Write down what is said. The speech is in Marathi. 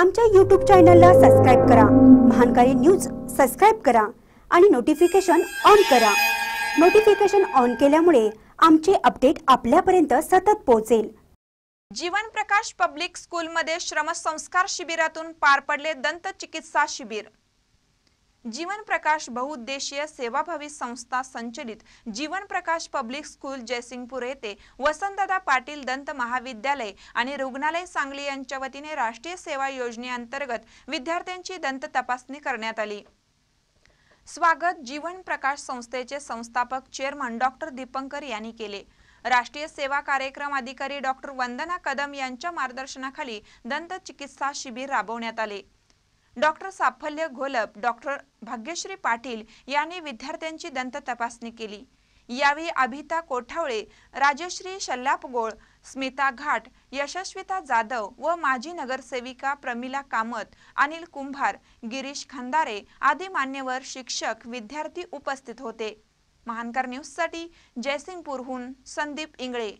आमच्या यूट्यूब चॅनलला सबस्क्राईब करा महानकारी न्यूज सबस्क्राईब करा आणि नोटिफिकेशन ऑन करा नोटिफिकेशन ऑन केल्यामुळे आमचे अपडेट आपल्यापर्यंत सतत पोहोचेल जीवन प्रकाश पब्लिक स्कूलमध्ये श्रमसंस्कार शिबिरातून पार पडले दंत चिकित्सा शिबिर जीवन प्रकाश बहुउद्देशीय सेवाभावी संस्था संचलित जीवन प्रकाश पब्लिक स्कूल जयसिंगपूर येथे वसंतदा पाटील दंत महाविद्यालय आणि रुग्णालय सांगली यांच्या वतीने राष्ट्रीय सेवा योजनेअंतर्गत विद्यार्थ्यांची दंत तपासणी करण्यात आली स्वागत जीवन प्रकाश संस्थेचे संस्थापक चेअरमन डॉक्टर दीपंकर यांनी केले राष्ट्रीय सेवा कार्यक्रम अधिकारी डॉक्टर वंदना कदम यांच्या मार्गदर्शनाखाली दंत चिकित्सा शिबिर राबवण्यात आले डॉक्टर साफल्य घोलप डॉक्टर भाग्यश्री पाटील यांनी विद्यार्थ्यांची दंत तपासणी केली यावेळी अभिता कोठावळे राजश्री शल्लापगोळ स्मिता घाट यशस्विता जाधव व माजी नगरसेविका प्रमिला कामत अनिल कुंभार गिरीश खंदारे आदी मान्यवर शिक्षक विद्यार्थी उपस्थित होते महानकर न्यूजसाठी जयसिंगपूरहून संदीप इंगळे